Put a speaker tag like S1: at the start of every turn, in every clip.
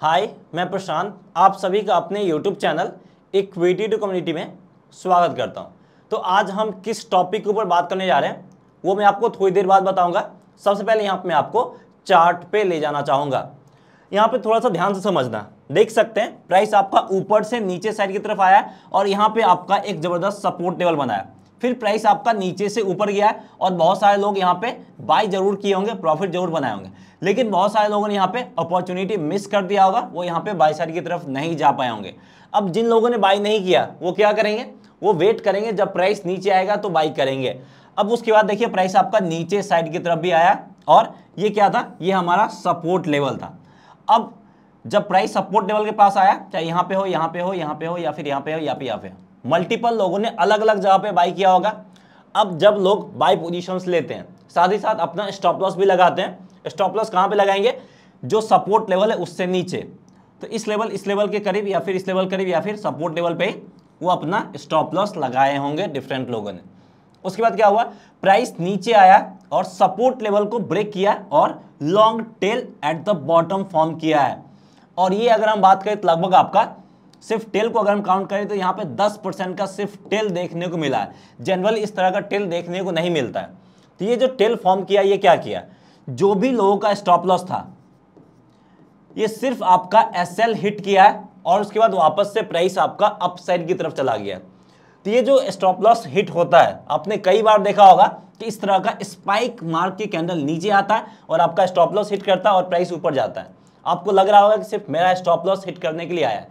S1: हाय मैं प्रशांत आप सभी का अपने YouTube channel equity to community में स्वागत करता हूं तो आज हम किस टॉपिक के ऊपर बात करने जा रहे हैं वो मैं आपको थोड़ी देर बाद बताऊंगा सबसे पहले यहाँ पर मैं आपको चार्ट पे ले जाना चाहूँगा यहाँ पे थोड़ा सा ध्यान से समझना देख सकते हैं प्राइस आपका ऊपर से नीचे साइड की तरफ आया है और यहाँ पर आपका एक ज़बरदस्त सपोर्ट लेवल बनाया फिर प्राइस आपका नीचे से ऊपर गया है और बहुत सारे लोग यहाँ पे बाई जरूर किए होंगे प्रॉफिट जरूर बनाए होंगे लेकिन बहुत सारे लोगों ने यहाँ पे अपॉर्चुनिटी मिस कर दिया होगा वो यहाँ पे बाई साइड की तरफ नहीं जा पाए होंगे अब जिन लोगों ने बाई नहीं किया वो क्या करेंगे वो वेट करेंगे जब प्राइस नीचे आएगा तो बाई करेंगे अब उसके बाद देखिए प्राइस आपका नीचे साइड की तरफ भी आया और ये क्या था ये हमारा सपोर्ट लेवल था अब जब प्राइस सपोर्ट लेवल के पास आया चाहे यहाँ पे हो यहाँ पे हो यहाँ पे हो या फिर यहाँ पे हो या फिर यहाँ पे हो मल्टीपल लोगों ने अलग अलग जगह पे बाई किया होगा अब जब लोग बाई पोजीशंस लेते हैं साथ ही साथ अपना स्टॉप लॉस भी लगाते हैं स्टॉप लॉस कहाँ पे लगाएंगे जो सपोर्ट लेवल है उससे नीचे तो इस लेवल इस लेवल के करीब या फिर इस लेवल करीब या फिर सपोर्ट लेवल पे वो अपना स्टॉप लॉस लगाए होंगे डिफरेंट लोगों ने उसके बाद क्या हुआ प्राइस नीचे आया और सपोर्ट लेवल को ब्रेक किया और long tail at the bottom form किया है और ये अगर हम बात करें तो लगभग आपका सिर्फ टेल को अगर हम काउंट करें तो यहाँ पे 10 परसेंट का सिर्फ टेल देखने को मिला है जनरल इस तरह का टेल देखने को नहीं मिलता है तो ये जो टेल फॉर्म किया ये क्या किया जो भी लोगों का स्टॉप लॉस था ये सिर्फ आपका एस हिट किया है और उसके बाद वापस से प्राइस आपका अपसाइड की तरफ चला गया तो ये जो स्टॉप लॉस हिट होता है आपने कई बार देखा होगा कि इस तरह का स्पाइक मार्क के कैंडल नीचे आता है और आपका स्टॉप लॉस हिट करता है और प्राइस ऊपर जाता है आपको लग रहा होगा कि सिर्फ मेरा स्टॉप लॉस हिट करने के लिए आया है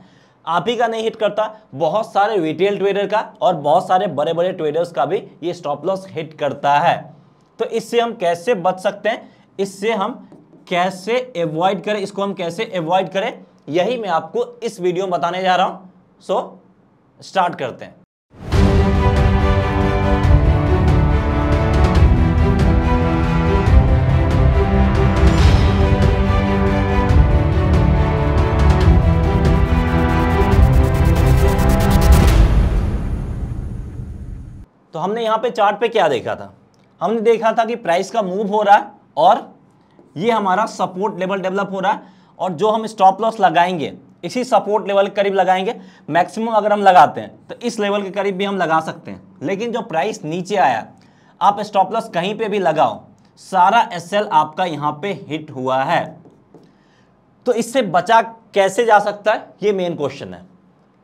S1: आप ही का नहीं हिट करता बहुत सारे रिटेल ट्रेडर का और बहुत सारे बड़े बड़े ट्रेडर्स का भी ये स्टॉप लॉस हिट करता है तो इससे हम कैसे बच सकते हैं इससे हम कैसे एवॉइड करें इसको हम कैसे एवॉइड करें यही मैं आपको इस वीडियो में बताने जा रहा हूं सो so, स्टार्ट करते हैं यहाँ पे चार्ट पे क्या देखा था हमने देखा था कि प्राइस का मूव हो रहा है और ये हमारा सपोर्ट लेवल डेवलप हो रहा है और जो हम स्टॉप लॉस लगाएंगे इसी सपोर्ट लेवल के करीब लगाएंगे मैक्सिमम अगर हम लगाते हैं तो इस लेवल के करीब भी हम लगा सकते हैं लेकिन जो प्राइस नीचे आया आप स्टॉप लॉस कहीं पे भी लगाओ सारा एस आपका यहाँ पे हिट हुआ है तो इससे बचा कैसे जा सकता है ये मेन क्वेश्चन है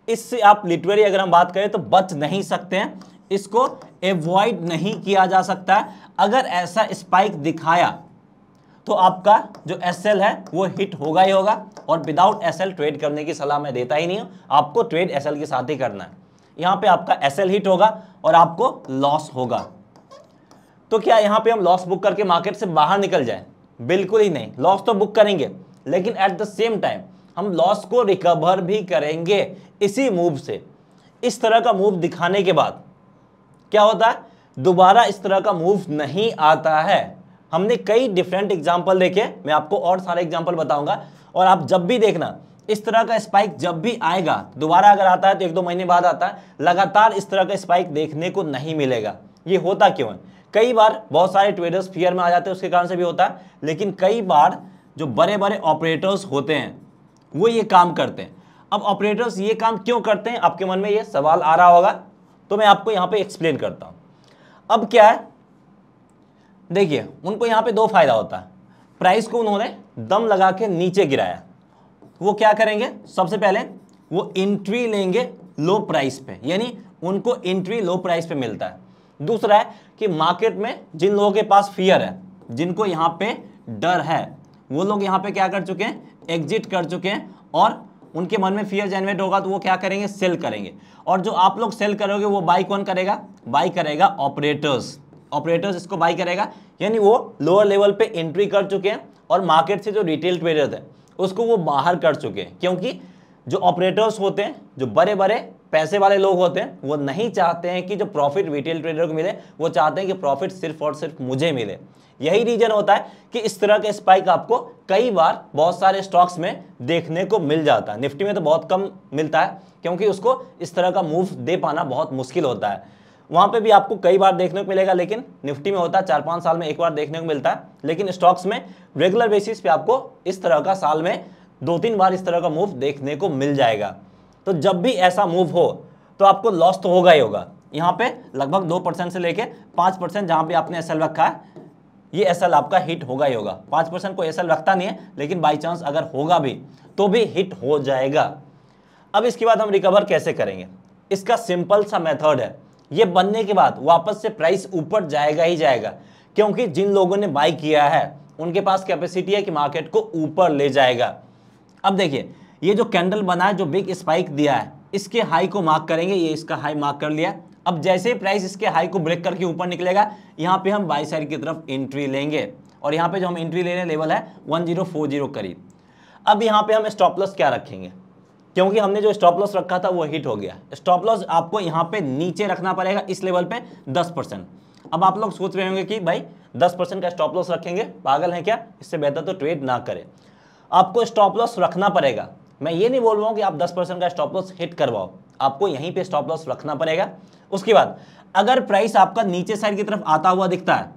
S1: इससे आप लिटरेरी अगर हम बात करें तो बच नहीं सकते हैं इसको एवॉइड नहीं किया जा सकता है अगर ऐसा स्पाइक दिखाया तो आपका जो एस है वो हिट होगा ही होगा और विदाउट एस ट्रेड करने की सलाह मैं देता ही नहीं हूँ आपको ट्रेड एस के साथ ही करना है यहाँ पे आपका एस हिट होगा और आपको लॉस होगा तो क्या यहाँ पे हम लॉस बुक करके मार्केट से बाहर निकल जाए बिल्कुल ही नहीं लॉस तो बुक करेंगे लेकिन एट द सेम टाइम हम लॉस को रिकवर भी करेंगे इसी मूव से इस तरह का मूव दिखाने के बाद क्या होता है दोबारा इस तरह का मूव नहीं आता है हमने कई डिफरेंट एग्जाम्पल देखे मैं आपको और सारे एग्जाम्पल बताऊंगा और आप जब भी देखना इस तरह का स्पाइक जब भी आएगा दोबारा अगर आता है तो एक दो महीने बाद आता है लगातार इस तरह का स्पाइक देखने को नहीं मिलेगा ये होता क्यों है कई बार बहुत सारे ट्रेडर्स फियर में आ जाते हैं उसके कारण से भी होता है लेकिन कई बार जो बड़े बड़े ऑपरेटर्स होते हैं वो ये काम करते हैं अब ऑपरेटर्स ये काम क्यों करते हैं आपके मन में ये सवाल आ रहा होगा तो मैं आपको यहां पे एक्सप्लेन करता हूं अब क्या है देखिए उनको यहां पे दो फायदा होता है प्राइस को उन्होंने दम लगा के नीचे गिराया वो क्या करेंगे सबसे पहले वो एंट्री लेंगे लो प्राइस पे यानी उनको एंट्री लो प्राइस पे मिलता है दूसरा है कि मार्केट में जिन लोगों के पास फियर है जिनको यहां पे डर है वो लोग यहां पे क्या कर चुके हैं एग्जिट कर चुके हैं और उनके मन में फियर जनरेट होगा तो वो क्या करेंगे सेल करेंगे और जो आप लोग सेल करोगे वो बाई कौन करेगा बाई करेगा ऑपरेटर्स ऑपरेटर्स इसको बाई करेगा यानी वो लोअर लेवल पे एंट्री कर चुके हैं और मार्केट से जो रिटेल ट्रेडर्स है उसको वो बाहर कर चुके हैं क्योंकि जो ऑपरेटर्स होते हैं जो बड़े बड़े पैसे वाले लोग होते हैं वो नहीं चाहते हैं कि जो प्रॉफिट रिटेल ट्रेडर को मिले वो चाहते हैं कि प्रॉफिट सिर्फ और सिर्फ मुझे मिले यही रीजन होता है कि इस तरह के स्पाइक आपको कई बार बहुत सारे स्टॉक्स में देखने को मिल जाता है निफ्टी में तो बहुत कम मिलता है क्योंकि उसको इस तरह का मूव दे पाना बहुत मुश्किल होता है वहाँ पे भी आपको कई बार देखने को मिलेगा लेकिन निफ्टी में होता है चार पाँच साल में एक बार देखने को मिलता है लेकिन स्टॉक्स में रेगुलर बेसिस पे आपको इस तरह का साल में दो तीन बार इस तरह का मूव देखने को मिल जाएगा तो जब भी ऐसा मूव हो तो आपको लॉस तो होगा ही होगा यहाँ पे लगभग दो परसेंट से लेके पाँच परसेंट जहाँ पर आपने एस रखा है ये एस आपका हिट होगा ही होगा पाँच परसेंट को एस रखता नहीं है लेकिन बाई चांस अगर होगा भी तो भी हिट हो जाएगा अब इसके बाद हम रिकवर कैसे करेंगे इसका सिंपल सा मेथड है ये बनने के बाद वापस से प्राइस ऊपर जाएगा ही जाएगा क्योंकि जिन लोगों ने बाई किया है उनके पास कैपेसिटी है कि मार्केट को ऊपर ले जाएगा अब देखिए ये जो कैंडल बना है जो बिग स्पाइक दिया है इसके हाई को मार्क करेंगे ये इसका हाई मार्क कर लिया अब जैसे ही प्राइस इसके हाई को ब्रेक करके ऊपर निकलेगा यहाँ पे हम बाई साइड की तरफ एंट्री लेंगे और यहाँ पे जो हम एंट्री ले रहे हैं लेवल है 1040 करीब अब यहाँ पे हम स्टॉप लॉस क्या रखेंगे क्योंकि हमने जो स्टॉप लॉस रखा था वो हिट हो गया स्टॉप लॉस आपको यहाँ पे नीचे रखना पड़ेगा इस लेवल पे 10 परसेंट अब आप लोग सोच रहे होंगे कि भाई 10 परसेंट का स्टॉप लॉस रखेंगे पागल हैं क्या इससे बेहतर तो ट्रेड ना करें आपको स्टॉप लॉस रखना पड़ेगा मैं ये नहीं बोल रहा हूँ कि आप दस परसेंट का स्टॉप लॉस हिट करवाओ आपको यहीं पे स्टॉप लॉस रखना पड़ेगा उसके बाद अगर प्राइस आपका नीचे साइड की तरफ आता हुआ दिखता है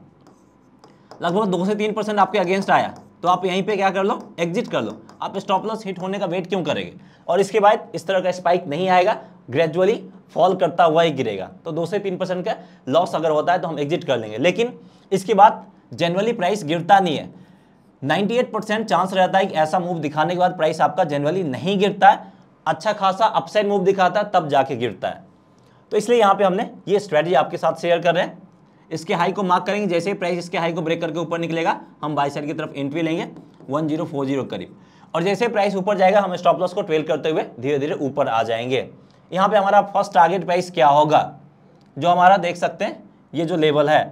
S1: लगभग दो से तीन परसेंट आपके अगेंस्ट आया तो आप यहीं पे क्या कर लो एग्जिट कर लो आप स्टॉप लॉस हिट होने का वेट क्यों करेंगे और इसके बाद इस तरह का स्पाइक नहीं आएगा ग्रेजुअली फॉल करता हुआ ही गिरेगा तो दो से तीन परसेंट का लॉस अगर होता है तो हम एग्जिट कर लेंगे लेकिन इसके बाद जनरली प्राइस गिरता नहीं है 98 परसेंट चांस रहता है कि ऐसा मूव दिखाने के बाद प्राइस आपका जनरली नहीं गिरता है अच्छा खासा अपसाइड मूव दिखाता है तब जाके गिरता है तो इसलिए यहाँ पे हमने ये स्ट्रेटजी आपके साथ शेयर कर रहे हैं इसके हाई को मार्क करेंगे जैसे ही प्राइस इसके हाई को ब्रेक करके ऊपर निकलेगा हम बाई साइड की तरफ एंट्री लेंगे वन करीब और जैसे प्राइस ऊपर जाएगा हम स्टॉप लॉस को ट्वेल्व करते हुए धीरे धीरे ऊपर आ जाएंगे यहाँ पर हमारा फर्स्ट टारगेट प्राइस क्या होगा जो हमारा देख सकते हैं ये जो लेवल है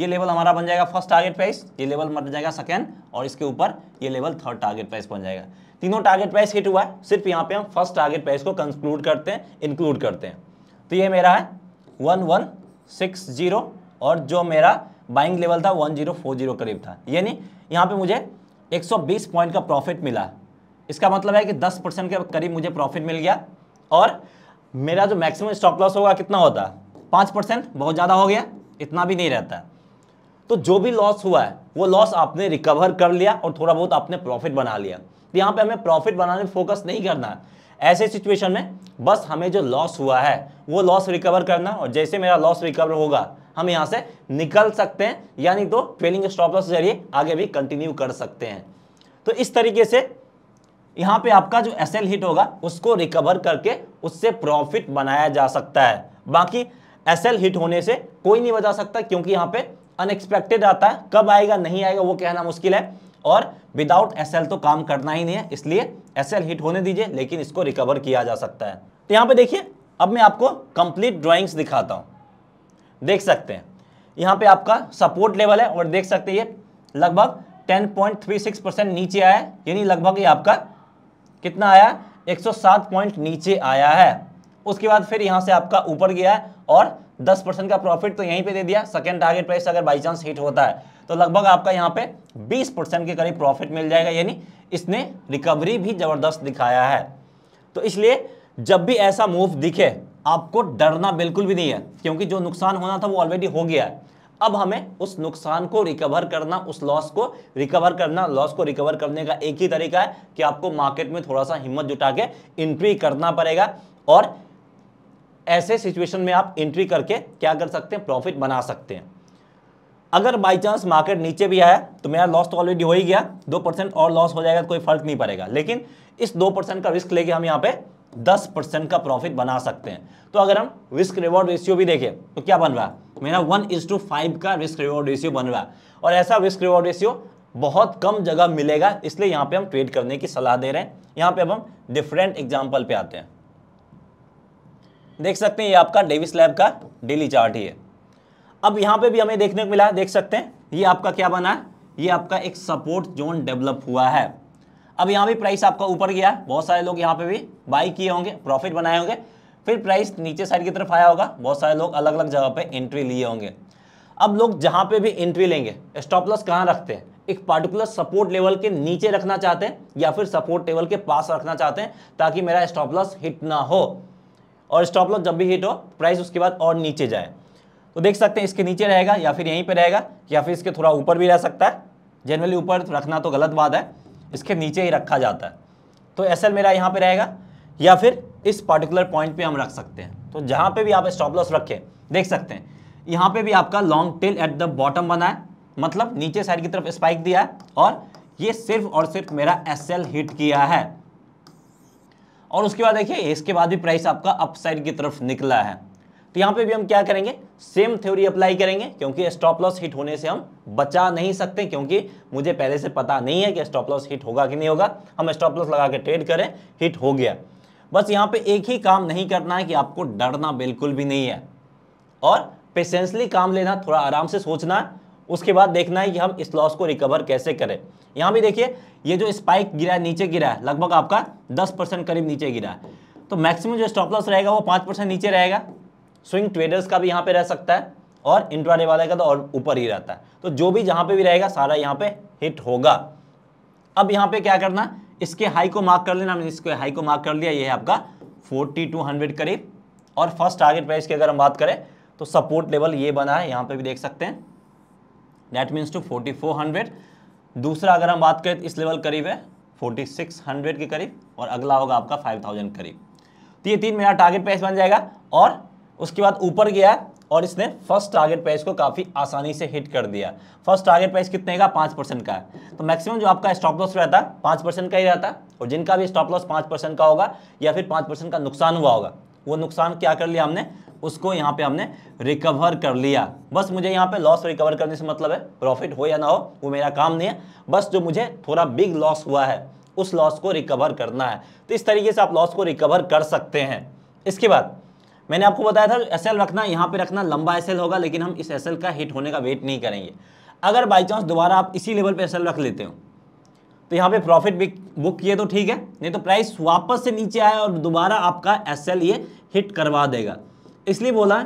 S1: ये लेवल हमारा बन जाएगा फर्स्ट टारगेट प्राइस ये लेवल बन जाएगा सेकेंड और इसके ऊपर ये लेवल थर्ड टारगेट प्राइस बन जाएगा तीनों टारगेट प्राइस हिट हुआ है सिर्फ यहाँ पे हम फर्स्ट टारगेट प्राइस को कंक्लूड करते हैं इंक्लूड करते हैं तो ये मेरा है वन वन सिक्स जीरो और जो मेरा बाइंग लेवल था वन जीरो फोर जीरो करीब था यानी यहाँ पे मुझे एक सौ बीस पॉइंट का प्रॉफिट मिला इसका मतलब है कि दस परसेंट के करीब मुझे प्रॉफिट मिल गया और मेरा जो मैक्सिमम स्टॉप लॉस होगा कितना होता पाँच परसेंट बहुत ज़्यादा हो गया इतना भी नहीं रहता तो जो भी लॉस हुआ है वो लॉस आपने रिकवर कर लिया और थोड़ा बहुत आपने प्रॉफिट बना लिया तो यहाँ पे हमें प्रॉफिट बनाने में फोकस नहीं करना है ऐसे सिचुएशन में बस हमें जो लॉस हुआ है वो लॉस रिकवर करना और जैसे मेरा लॉस रिकवर होगा हम यहाँ से निकल सकते हैं यानी तो ट्रेलिंग स्टॉप लॉस के जरिए आगे भी कंटिन्यू कर सकते हैं तो इस तरीके से यहाँ पे आपका जो एसएल हिट होगा उसको रिकवर करके उससे प्रॉफिट बनाया जा सकता है बाकी एसएल हिट होने से कोई नहीं बचा सकता क्योंकि यहाँ पे अनएक्सपेक्टेड आता है कब आएगा नहीं आएगा वो कहना मुश्किल है और विदाउट एस तो काम करना ही नहीं है इसलिए एस हिट होने दीजिए लेकिन इसको रिकवर किया जा सकता है तो यहाँ पे देखिए अब मैं आपको कंप्लीट ड्राइंग्स दिखाता हूँ देख सकते हैं यहाँ पे आपका सपोर्ट लेवल है और देख सकते हैं ये लगभग 10.36 परसेंट नीचे आया है यानी लगभग ये आपका कितना आया 107 पॉइंट नीचे आया है उसके बाद फिर यहाँ से आपका ऊपर गया है और दस परसेंट का प्रॉफिट तो यहीं पे दे दिया सेकंड टारगेट प्राइस अगर बाई चांस हिट होता है तो लगभग आपका यहाँ पे बीस परसेंट के करीब प्रॉफिट मिल जाएगा यानी इसने रिकवरी भी ज़बरदस्त दिखाया है तो इसलिए जब भी ऐसा मूव दिखे आपको डरना बिल्कुल भी नहीं है क्योंकि जो नुकसान होना था वो ऑलरेडी हो गया है अब हमें उस नुकसान को रिकवर करना उस लॉस को रिकवर करना लॉस को रिकवर करने का एक ही तरीका है कि आपको मार्केट में थोड़ा सा हिम्मत जुटा के इंट्री करना पड़ेगा और ऐसे सिचुएशन में आप एंट्री करके क्या कर सकते हैं प्रॉफिट बना सकते हैं अगर बाई चांस मार्केट नीचे भी आया तो मेरा लॉस तो ऑलरेडी हो ही गया दो परसेंट और लॉस हो जाएगा तो कोई फर्क नहीं पड़ेगा लेकिन इस दो परसेंट का रिस्क लेके हम यहाँ पे दस परसेंट का प्रॉफिट बना सकते हैं तो अगर हम रिस्क रिवॉर्ड रेशियो भी देखें तो क्या बन रहा है मेरा वन इज टू फाइव का रिस्क रिवॉर्ड रेशियो बन रहा है और ऐसा रिस्क रिवॉर्ड रेशियो बहुत कम जगह मिलेगा इसलिए यहाँ पर हम ट्रेड करने की सलाह दे रहे हैं यहाँ पर अब हम डिफरेंट एग्जाम्पल पर आते हैं देख सकते हैं ये आपका डेविस लैब का डेली चार्ट ही है अब यहाँ पे भी हमें देखने को मिला देख सकते हैं ये आपका क्या बना है ये आपका एक सपोर्ट जोन डेवलप हुआ है अब यहाँ भी प्राइस आपका ऊपर गया बहुत सारे लोग यहाँ पे भी बाई किए होंगे प्रॉफिट बनाए होंगे फिर प्राइस नीचे साइड की तरफ आया होगा बहुत सारे लोग अलग अलग जगह पर एंट्री लिए होंगे अब लोग जहाँ पे भी एंट्री लेंगे स्टॉप लॉस कहाँ रखते हैं एक पार्टिकुलर सपोर्ट लेवल के नीचे रखना चाहते हैं या फिर सपोर्ट लेवल के पास रखना चाहते हैं ताकि मेरा स्टॉप लॉस हिट ना हो और स्टॉप लॉस जब भी हिट हो प्राइस उसके बाद और नीचे जाए तो देख सकते हैं इसके नीचे रहेगा या फिर यहीं पर रहेगा या फिर इसके थोड़ा ऊपर भी रह सकता है जनरली ऊपर रखना तो गलत बात है इसके नीचे ही रखा जाता है तो एस मेरा यहाँ पर रहेगा या फिर इस पर्टिकुलर पॉइंट पे हम रख सकते हैं तो जहाँ पे भी आप स्टॉप लॉस रखें देख सकते हैं यहाँ पे भी आपका long tail at the bottom बना है मतलब नीचे साइड की तरफ स्पाइक दिया है और ये सिर्फ और सिर्फ मेरा एस हिट किया है और उसके बाद देखिए इसके बाद भी प्राइस आपका अपसाइड की तरफ निकला है तो यहाँ पे भी हम क्या करेंगे सेम थ्योरी अप्लाई करेंगे क्योंकि स्टॉप लॉस हिट होने से हम बचा नहीं सकते क्योंकि मुझे पहले से पता नहीं है कि स्टॉप लॉस हिट होगा कि नहीं होगा हम स्टॉप लॉस लगा के ट्रेड करें हिट हो गया बस यहाँ पे एक ही काम नहीं करना है कि आपको डरना बिल्कुल भी नहीं है और पेशेंसली काम लेना थोड़ा आराम से सोचना है उसके बाद देखना है कि हम इस लॉस को रिकवर कैसे करें यहाँ भी देखिए ये जो स्पाइक गिरा है नीचे गिरा है लगभग आपका दस परसेंट करीब नीचे गिरा है तो मैक्सिमम जो स्टॉप लॉस रहेगा वो पाँच परसेंट नीचे रहेगा स्विंग ट्रेडर्स का भी यहाँ पे रह सकता है और इंट्राडे वाले का तो और ऊपर ही रहता है तो जो भी जहाँ पर भी रहेगा सारा यहाँ पे हिट होगा अब यहाँ पे क्या करना इसके हाई को मार्क कर लेना हमने इसके हाई को मार्क कर लिया ये है आपका फोर्टी टू हंड्रेड करीब और फर्स्ट टारगेट प्राइस की अगर हम बात करें तो सपोर्ट लेवल ये बना है यहाँ पे भी देख सकते हैं that means two forty four hundred दूसरा अगर हम बात करें तो इस लेवल करीब है फोर्टी सिक्स हंड्रेड के करीब और अगला होगा आपका फाइव थाउजेंड करीब तो ये तीन मेरा टारगेट प्राइस बन जाएगा और उसके बाद ऊपर गया और इसने फर्स्ट टारगेट प्राइस को काफ़ी आसानी से हिट कर दिया फर्स्ट टारगेट प्राइस कितने का पाँच परसेंट का है तो मैक्सिमम जो आपका स्टॉप लॉस रहता है पाँच परसेंट का ही रहता है और जिनका भी स्टॉप लॉस पाँच परसेंट का होगा या फिर पाँच परसेंट का नुकसान हुआ होगा वो नुकसान क्या कर लिया हमने उसको यहाँ पे हमने रिकवर कर लिया बस मुझे यहाँ पे लॉस रिकवर करने से मतलब है प्रॉफिट हो या ना हो वो मेरा काम नहीं है बस जो मुझे थोड़ा बिग लॉस हुआ है उस लॉस को रिकवर करना है तो इस तरीके से आप लॉस को रिकवर कर सकते हैं इसके बाद मैंने आपको बताया था एस रखना यहाँ पर रखना लंबा एस होगा लेकिन हम इस एस का हिट होने का वेट नहीं करेंगे अगर बाई चांस दोबारा आप इसी लेवल पर एस रख लेते हो तो यहाँ पे प्रॉफिट बुक किए तो ठीक है नहीं तो प्राइस वापस से नीचे आया और दोबारा आपका एस ये हिट करवा देगा इसलिए बोला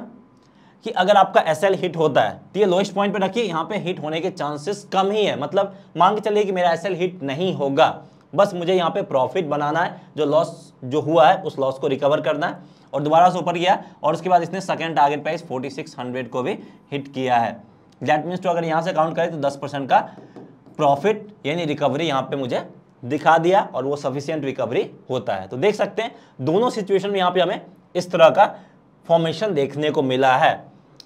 S1: कि अगर आपका एस हिट होता है तो ये लोएस्ट पॉइंट पे रखिए यहाँ पे हिट होने के चांसेस कम ही है मतलब मांग के चलिए कि मेरा एस हिट नहीं होगा बस मुझे यहाँ पे प्रॉफिट बनाना है जो लॉस जो हुआ है उस लॉस को रिकवर करना है और दोबारा से ऊपर गया और उसके बाद इसने सेकेंड टारगेट प्राइस हंड्रेड को भी हिट किया है दैट मीन्स तो अगर यहाँ से काउंट करें तो दस परसेंट का प्रॉफिट यानी रिकवरी यहाँ पे मुझे दिखा दिया और वो सफिशियंट रिकवरी होता है तो देख सकते हैं दोनों सिचुएशन में यहाँ पे हमें इस तरह का फॉर्मेशन देखने को मिला है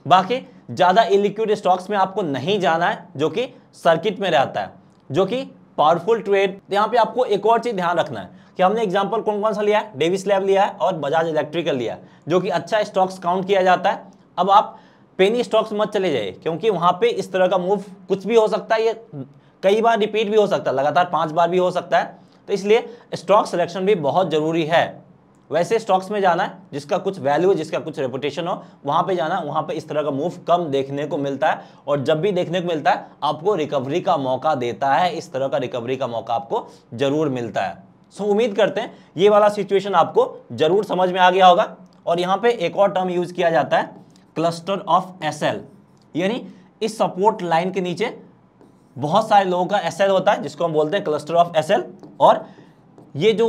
S1: बाकी ज़्यादा इलिक्विड स्टॉक्स में आपको नहीं जाना है जो कि सर्किट में रहता है जो कि पावरफुल ट्रेड यहाँ पे आपको एक और चीज़ ध्यान रखना है कि हमने एग्जाम्पल कौन कौन सा लिया है डेविस लैब लिया है और बजाज इलेक्ट्रिकल लिया है जो कि अच्छा स्टॉक्स काउंट किया जाता है अब आप पेनी स्टॉक्स मत चले जाइए क्योंकि वहाँ पे इस तरह का मूव कुछ भी हो सकता है ये कई बार रिपीट भी हो सकता है लगातार पाँच बार भी हो सकता है तो इसलिए स्टॉक सिलेक्शन भी बहुत ज़रूरी है वैसे स्टॉक्स में जाना है जिसका कुछ वैल्यू जिसका कुछ रेपुटेशन हो वहाँ पे जाना वहाँ पे इस तरह का मूव कम देखने को मिलता है और जब भी देखने को मिलता है आपको रिकवरी का मौका देता है इस तरह का रिकवरी का मौका आपको जरूर मिलता है सो उम्मीद करते हैं ये वाला सिचुएशन आपको जरूर समझ में आ गया होगा और यहाँ पे एक और टर्म यूज किया जाता है क्लस्टर ऑफ एस यानी इस सपोर्ट लाइन के नीचे बहुत सारे लोगों का एस होता है जिसको हम बोलते हैं क्लस्टर ऑफ एस और ये जो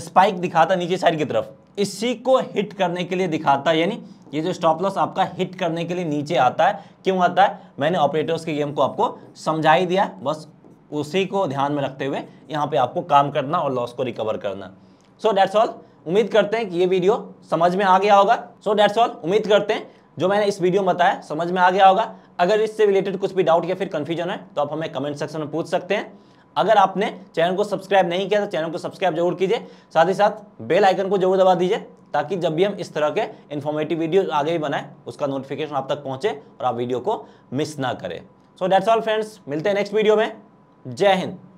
S1: स्पाइक दिखाता नीचे साइड की तरफ इसी को हिट करने के लिए दिखाता है यानी ये जो स्टॉप लॉस आपका हिट करने के लिए नीचे आता है क्यों आता है मैंने ऑपरेटर्स के गेम को आपको समझा ही दिया बस उसी को ध्यान में रखते हुए यहाँ पे आपको काम करना और लॉस को रिकवर करना सो डेट्स ऑल उम्मीद करते हैं कि ये वीडियो समझ में आ गया होगा सो डेट्स ऑल उम्मीद करते हैं जो मैंने इस वीडियो में बताया समझ में आ गया होगा अगर इससे रिलेटेड कुछ भी डाउट या फिर कन्फ्यूजन है तो आप हमें कमेंट सेक्शन में पूछ सकते हैं अगर आपने चैनल को सब्सक्राइब नहीं किया तो चैनल को सब्सक्राइब जरूर कीजिए साथ ही साथ बेल आइकन को जरूर दबा दीजिए ताकि जब भी हम इस तरह के इन्फॉर्मेटिव वीडियो आगे भी बनाएं उसका नोटिफिकेशन आप तक पहुंचे और आप वीडियो को मिस ना करें सो डेट्स ऑल फ्रेंड्स मिलते हैं नेक्स्ट वीडियो में जय हिंद